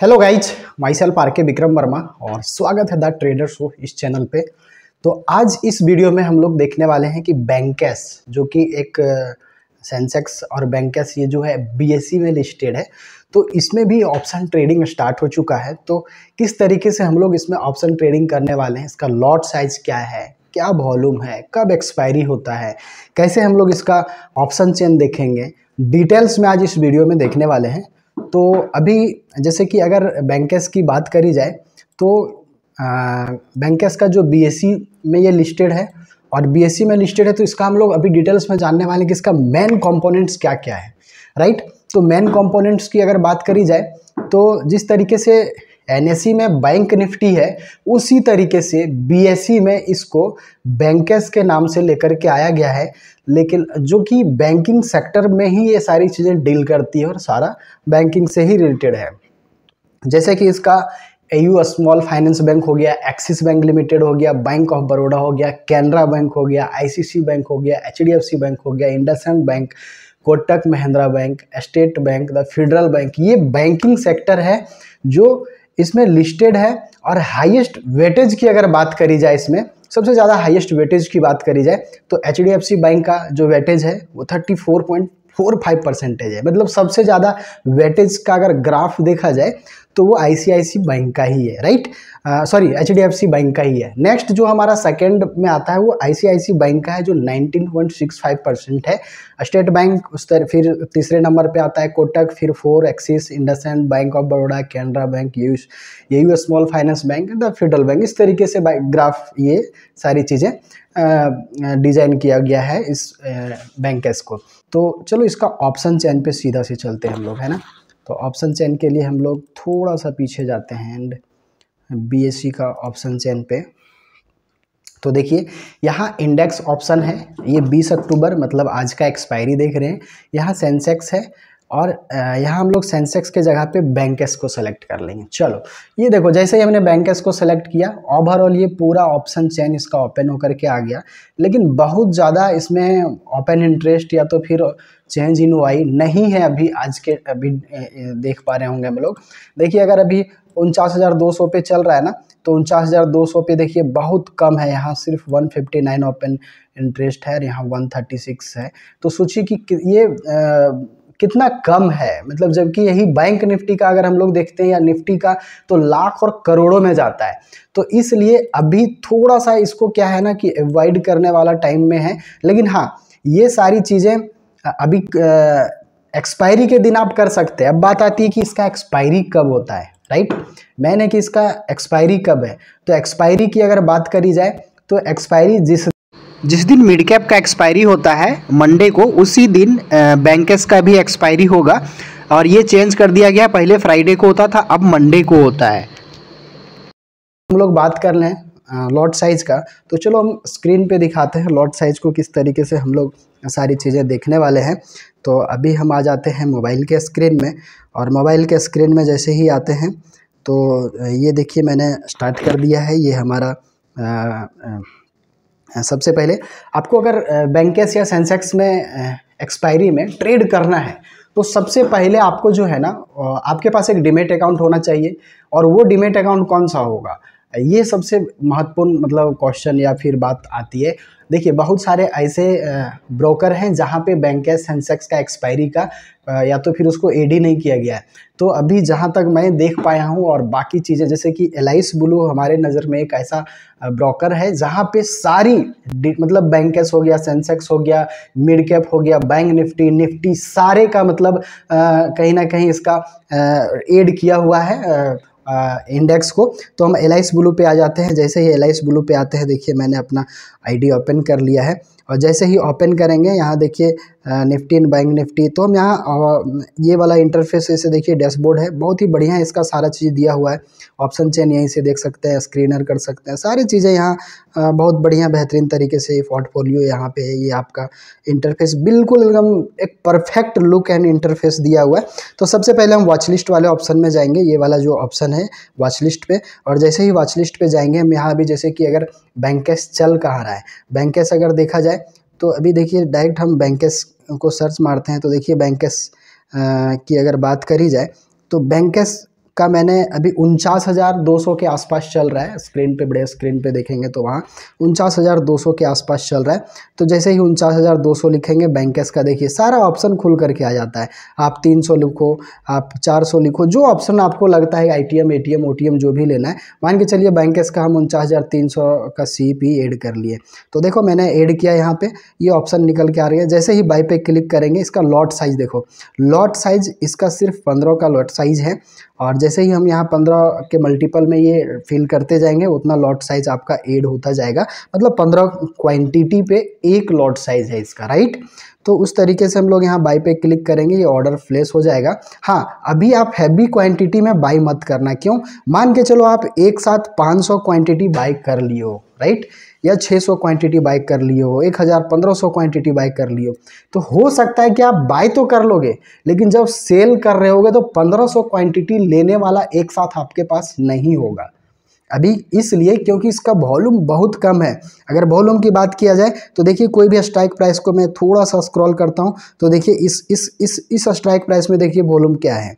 hello guys myself R K Vikram Varma और स्वागत है द ट्रेडर शो इस चैनल पे तो आज इस वीडियो में हम लोग देखने वाले हैं कि बैंकेस जो कि एक सेंसेक्स और बैंकेस ये जो है बीएसई e में लिस्टेड है तो इसमें भी ऑप्शन ट्रेडिंग स्टार्ट हो चुका है तो किस तरीके से हम लोग इसमें ऑप्शन ट्रेडिंग करने वाले हैं इसका लॉट साइज क्या है क्या वॉल्यूम है कब एक्सपायरी होता है कैसे हम लोग इसका ऑप्शन चेन देखेंगे डिटेल्स में आज इस वीडियो में देखने वाले हैं तो अभी जैसे कि अगर बैंकस की बात करी जाए तो बैंकस का जो बीएससी e में ये लिस्टेड है और बीएससी e में लिस्टेड है तो इसका हम लोग अभी डिटेल्स में जानने वाले हैं कि इसका मेन कंपोनेंट्स क्या क्या है राइट तो मेन कंपोनेंट्स की अगर बात करी जाए तो जिस तरीके से एन में बैंक निफ्टी है उसी तरीके से बी में इसको बैंकर्स के नाम से लेकर के आया गया है लेकिन जो कि बैंकिंग सेक्टर में ही ये सारी चीज़ें डील करती है और सारा बैंकिंग से ही रिलेटेड है जैसे कि इसका A U small finance bank हो गया एक्सिस बैंक लिमिटेड हो गया बैंक ऑफ बड़ौदा हो गया कैनरा बैंक हो गया आईसीसी बैंक हो गया एच बैंक हो गया IndusInd bank Kotak Mahindra bank state bank the federal bank ये बैंकिंग सेक्टर है जो इसमें लिस्टेड है और हाईएस्ट वेटेज की अगर बात करी जाए इसमें सबसे ज़्यादा हाईएस्ट वेटेज की बात करी जाए तो एच बैंक का जो वेटेज है वो thirty four point four five percentage है मतलब सबसे ज़्यादा वेटेज का अगर ग्राफ देखा जाए तो वो आई बैंक का ही है राइट सॉरी एच बैंक का ही है नेक्स्ट जो हमारा सेकेंड में आता है वो आई बैंक का है जो 19.65 परसेंट है स्टेट बैंक उस तरह फिर तीसरे नंबर पे आता है कोटक फिर four Axis IndusInd bank of Baroda Canara bank U U small finance bank the federal bank इस तरीके से ग्राफ ये सारी चीज़ें डिज़ाइन किया गया है इस बैंक को तो चलो इसका ऑप्शन चैन पे सीधा से चलते हैं हम लोग है ना तो ऑप्शन चैन के लिए हम लोग थोड़ा सा पीछे जाते हैं एंड बी का ऑप्शन चैन पे तो देखिए यहाँ इंडेक्स ऑप्शन है ये 20 अक्टूबर मतलब आज का एक्सपायरी देख रहे हैं यहाँ सेंसेक्स है और यहाँ हम लोग सेंसेक्स के जगह पे बैंकेस को सेलेक्ट कर लेंगे चलो ये देखो जैसे ही हमने बैंकेस को सेलेक्ट किया ओवरऑल ये पूरा ऑप्शन चेन इसका ओपन होकर के आ गया लेकिन बहुत ज़्यादा इसमें ओपन इंटरेस्ट या तो फिर चेंज इन वाई नहीं है अभी आज के अभी देख पा रहे होंगे हम लोग देखिए अगर अभी उनचास हज़ार दो सौ पे चल रहा है ना तो उनचास हज़ार दो सौ पे देखिए बहुत कम है यहाँ सिर्फ one fifty nine open interest है और यहाँ वन थर्टी सिक्स है तो सोचिए कि ये आ, कितना कम है मतलब जबकि यही बैंक निफ्टी का अगर हम लोग देखते हैं या निफ्टी का तो लाख और करोड़ों में जाता है तो इसलिए अभी थोड़ा सा इसको क्या है ना कि अवॉइड करने वाला टाइम में है लेकिन हाँ ये सारी चीज़ें अभी एक्सपायरी के दिन आप कर सकते हैं अब बात आती है कि इसका एक्सपायरी कब होता है राइट मैंने कि इसका एक्सपायरी कब है तो एक्सपायरी की अगर बात करी जाए तो एक्सपायरी जिस जिस दिन मिड कैप का एक्सपायरी होता है मंडे को उसी दिन बैंकस का भी एक्सपायरी होगा और ये चेंज कर दिया गया पहले फ्राइडे को होता था अब मंडे को होता है हम लोग बात कर लें लॉट साइज का तो चलो हम स्क्रीन पे दिखाते हैं लॉट साइज को किस तरीके से हम लोग सारी चीज़ें देखने वाले हैं तो अभी हम आ जाते हैं मोबाइल के स्क्रीन में और मोबाइल के स्क्रीन में जैसे ही आते हैं तो ये देखिए मैंने स्टार्ट कर दिया है ये हमारा आ, आ, सबसे पहले आपको अगर बैंकेस या सेंसेक्स में एक्सपायरी में ट्रेड करना है तो सबसे पहले आपको जो है ना आपके पास एक डिमेट अकाउंट होना चाहिए और वो डिमेट अकाउंट कौन सा होगा ये सबसे महत्वपूर्ण मतलब क्वेश्चन या फिर बात आती है देखिए बहुत सारे ऐसे ब्रोकर हैं जहाँ पे बैंक है सेंसेक्स का एक्सपायरी का या तो फिर उसको एडी नहीं किया गया है तो अभी जहाँ तक मैं देख पाया हूँ और बाकी चीज़ें जैसे कि एलाइस ब्लू हमारे नज़र में एक ऐसा ब्रोकर है जहाँ पे सारी मतलब बैंकेस हो गया सेंसेक्स हो गया मिड कैप हो गया बैंक निफ्टी निफ्टी सारे का मतलब कहीं ना कहीं इसका एड किया हुआ है इंडेक्स को तो हम एलाइस ब्लू पे आ जाते हैं जैसे ही एलाइस ब्लू पे आते हैं देखिए मैंने अपना आईडी ओपन कर लिया है और जैसे ही ओपन करेंगे यहाँ देखिए निफ्टी बैंक निफ्टी तो हम यहाँ ये वाला इंटरफेस इसे देखिए डैशबोर्ड है बहुत ही बढ़िया इसका सारा चीज़ दिया हुआ है ऑप्शन चेन यहीं से देख सकते हैं स्क्रीनर कर सकते हैं सारी चीज़ें यहाँ बहुत बढ़िया बेहतरीन तरीके से ये पोर्टफोलियो यहाँ पे है ये आपका इंटरफेस बिल्कुल एकदम एक परफेक्ट लुक एंड इंटरफेस दिया हुआ है तो सबसे पहले हम वॉच लिस्ट वाले ऑप्शन में जाएंगे ये वाला जो ऑप्शन है वॉच लिस्ट पर और जैसे ही वॉच लिस्ट जाएंगे हम यहाँ भी जैसे कि अगर बैंकेस चल कहाँ रहा है बैंकेस अगर देखा जाए तो अभी देखिए डायरेक्ट हम बैंकेस को सर्च मारते हैं तो देखिए बैंकेस की अगर बात करी जाए तो बैंकेस का मैंने अभी उनचास हज़ार दो सौ के आसपास चल रहा है स्क्रीन पे बड़े स्क्रीन पे देखेंगे तो वहाँ उनचास हज़ार दो सौ के आसपास चल रहा है तो जैसे ही उनचास हज़ार दो सौ लिखेंगे बैंकस का देखिए सारा ऑप्शन खुल करके आ जाता है आप तीन सौ लिखो आप चार सौ लिखो जो ऑप्शन आपको लगता है I T M A T M O T M जो भी लेना है मान के चलिए बैंकस का हम उनचास हज़ार तीन सौ का सी पी एड कर लिए तो देखो मैंने एड किया यहाँ पर ये ऑप्शन निकल के आ रही है जैसे ही बाई पे क्लिक करेंगे इसका लॉट साइज़ देखो लॉट साइज़ इसका सिर्फ पंद्रह का लॉट साइज़ है और जैसे ही हम यहाँ पंद्रह के मल्टीपल में ये फिल करते जाएंगे उतना लॉट साइज आपका एड होता जाएगा मतलब पंद्रह क्वांटिटी पे एक लॉट साइज है इसका राइट तो उस तरीके से हम लोग यहाँ बाई पे क्लिक करेंगे ये ऑर्डर प्लेस हो जाएगा हाँ अभी आप हैवी क्वांटिटी में बाई मत करना क्यों मान के चलो आप एक साथ पाँच सौ क्वान्टिटी बाई कर लियो राइट या 600 क्वांटिटी बाई कर लियो हो एक हज़ार पंद्रह सौ क्वान्टिटी बाई कर लियो तो हो सकता है कि आप बाई तो कर लोगे लेकिन जब सेल कर रहे होगे तो 1500 सौ क्वान्टिटी लेने वाला एक साथ आपके पास नहीं होगा अभी इसलिए क्योंकि इसका वॉल्यूम बहुत कम है अगर वॉल्यूम की बात किया जाए तो देखिए कोई भी स्ट्राइक प्राइस को मैं थोड़ा सा स्क्रॉल करता हूँ तो देखिए इस इस इस इस स्ट्राइक प्राइस में देखिए वॉल्यूम क्या है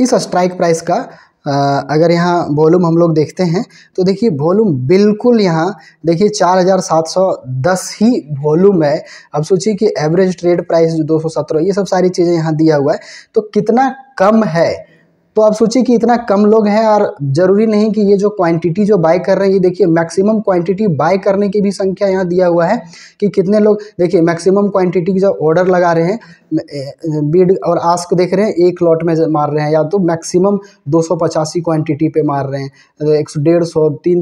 इस स्ट्राइक प्राइस का अगर यहाँ वॉल्यूम हम लोग देखते हैं तो देखिए वॉल्यूम बिल्कुल यहाँ देखिए 4710 ही वॉल्यूम है अब सोचिए कि एवरेज ट्रेड प्राइस जो दो ये सब सारी चीज़ें यहाँ दिया हुआ है तो कितना कम है तो आप सोचिए कि इतना कम लोग हैं और ज़रूरी नहीं कि ये जो क्वांटिटी जो बाय कर रहे हैं ये देखिए मैक्सिमम क्वांटिटी बाय करने की भी संख्या यहाँ दिया हुआ है कि कितने लोग देखिए मैक्सिमम क्वांटिटी की जो ऑर्डर लगा रहे हैं बीड और आस्क देख रहे हैं एक लॉट में मार रहे हैं या तो मैक्सिमम दो क्वांटिटी पर मार रहे हैं एक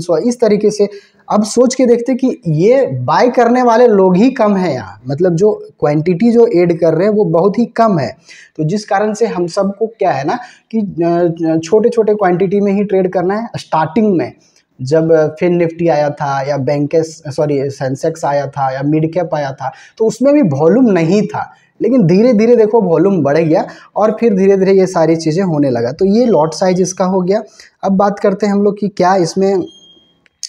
सौ इस तरीके से अब सोच के देखते कि ये बाय करने वाले लोग ही कम हैं यहाँ मतलब जो क्वांटिटी जो ऐड कर रहे हैं वो बहुत ही कम है तो जिस कारण से हम सबको क्या है ना कि छोटे छोटे क्वांटिटी में ही ट्रेड करना है स्टार्टिंग में जब फिन निफ्टी आया था या बैंक सॉरी सेंसेक्स आया था या मिड कैप आया था तो उसमें भी वॉल्यूम नहीं था लेकिन धीरे धीरे देखो वॉल्यूम बढ़ गया और फिर धीरे धीरे ये सारी चीज़ें होने लगा तो ये लॉट साइज इसका हो गया अब बात करते हैं हम लोग कि क्या इसमें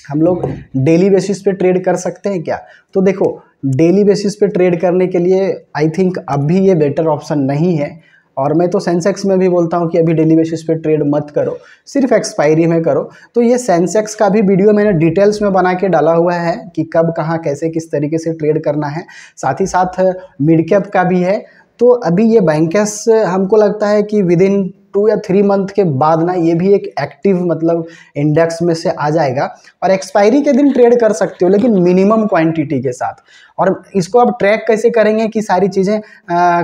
हम लोग डेली बेसिस पे ट्रेड कर सकते हैं क्या तो देखो डेली बेसिस पे ट्रेड करने के लिए आई थिंक अब भी ये बेटर ऑप्शन नहीं है और मैं तो सेंसेक्स में भी बोलता हूँ कि अभी डेली बेसिस पे ट्रेड मत करो सिर्फ एक्सपायरी में करो तो ये सेंसेक्स का भी वीडियो मैंने डिटेल्स में बना के डाला हुआ है कि कब कहाँ कैसे किस तरीके से ट्रेड करना है साथ ही साथ मिड कैप का भी है तो अभी ये बैंकस हमको लगता है कि विद इन टू या थ्री मंथ के बाद ना ये भी एक एक्टिव मतलब इंडेक्स में से आ जाएगा और एक्सपायरी के दिन ट्रेड कर सकते हो लेकिन मिनिमम क्वांटिटी के साथ और इसको आप ट्रैक कैसे करेंगे कि सारी चीज़ें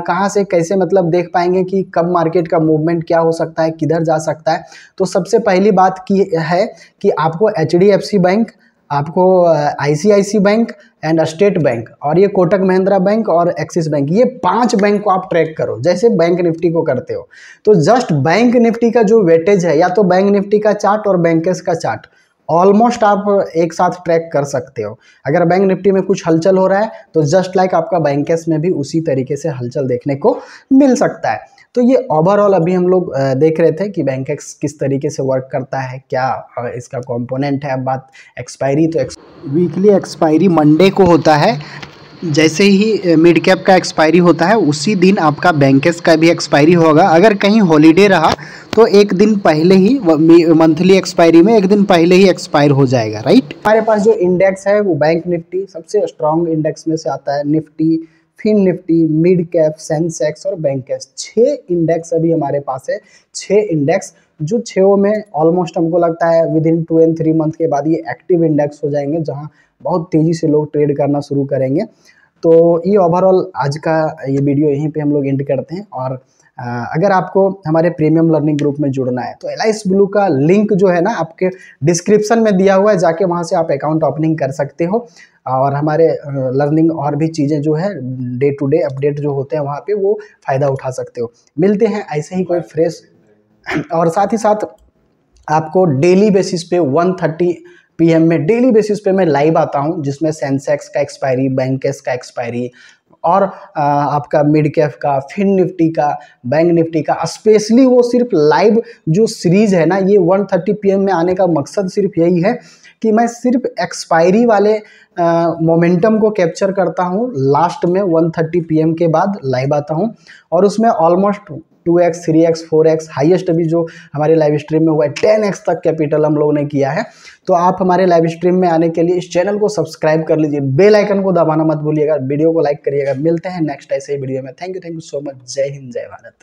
कहाँ से कैसे मतलब देख पाएंगे कि कब मार्केट का मूवमेंट क्या हो सकता है किधर जा सकता है तो सबसे पहली बात की है कि आपको एच बैंक आपको ICICI bank and state bank और ये कोटक महिंद्रा बैंक और एक्सिस बैंक ये पांच बैंक को आप ट्रैक करो जैसे बैंक निफ्टी को करते हो तो जस्ट बैंक निफ्टी का जो वेटेज है या तो बैंक निफ्टी का चार्ट और बैंकर्स का चार्ट ऑलमोस्ट आप एक साथ ट्रैक कर सकते हो अगर बैंक निफ्टी में कुछ हलचल हो रहा है तो जस्ट लाइक आपका बैंकेस में भी उसी तरीके से हलचल देखने को मिल सकता है तो ये ओवरऑल अभी हम लोग देख रहे थे कि एक्स किस तरीके से वर्क करता है क्या इसका कंपोनेंट है अब बात एक्सपायरी तो एक्स वीकली एक्सपायरी मंडे को होता है जैसे ही मिड कैप का एक्सपायरी होता है उसी दिन आपका बैंकेस का भी एक्सपायरी होगा अगर कहीं हॉलीडे रहा तो एक दिन पहले ही मंथली एक्सपायरी में एक दिन पहले ही एक्सपायर हो जाएगा राइट हमारे पास जो इंडेक्स है वो बैंक निफ्टी सबसे स्ट्रॉन्ग इंडेक्स में से आता है Nifty fin Nifty mid cap Sensex और बैंकेस छः इंडेक्स अभी हमारे पास है छः इंडेक्स जो छो में ऑलमोस्ट हमको लगता है with in two and three month के बाद ये एक्टिव इंडेक्स हो जाएंगे जहाँ बहुत तेज़ी से लोग ट्रेड करना शुरू करेंगे तो ये ओवरऑल आज का ये वीडियो यहीं पे हम लोग एंड करते हैं और अगर आपको हमारे प्रीमियम लर्निंग ग्रुप में जुड़ना है तो एल ब्लू का लिंक जो है ना आपके डिस्क्रिप्शन में दिया हुआ है जाके वहाँ से आप अकाउंट ओपनिंग कर सकते हो और हमारे लर्निंग और भी चीज़ें जो है डे टू डे अपडेट जो होते हैं वहाँ पर वो फ़ायदा उठा सकते हो मिलते हैं ऐसे ही कोई फ्रेश और साथ ही साथ आपको डेली बेसिस पे थर्टी पीएम में डेली बेसिस पे मैं लाइव आता हूँ जिसमें सेंसेक्स का एक्सपायरी बैंकेस का एक्सपायरी और आपका मिड कैफ का फिन निफ्टी का बैंक निफ्टी का स्पेशली वो सिर्फ लाइव जो सीरीज़ है ना ये 1:30 थर्टी में आने का मकसद सिर्फ यही है कि मैं सिर्फ एक्सपायरी वाले मोमेंटम को कैप्चर करता हूँ लास्ट में 1:30 थर्टी के बाद लाइव आता हूँ और उसमें almost two x three x four x highest अभी जो हमारे लाइव स्ट्रीम में हुआ है टेन एक्स तक कैपिटल हम लोगों ने किया है तो आप हमारे लाइव स्ट्रीम में आने के लिए इस चैनल को सब्सक्राइब कर लीजिए बेल आइकन को दबाना मत भूलिएगा वीडियो को लाइक करिएगा मिलते हैं नेक्स्ट ऐसे ही वीडियो में thank you thank you so much जय हिंद जय भारत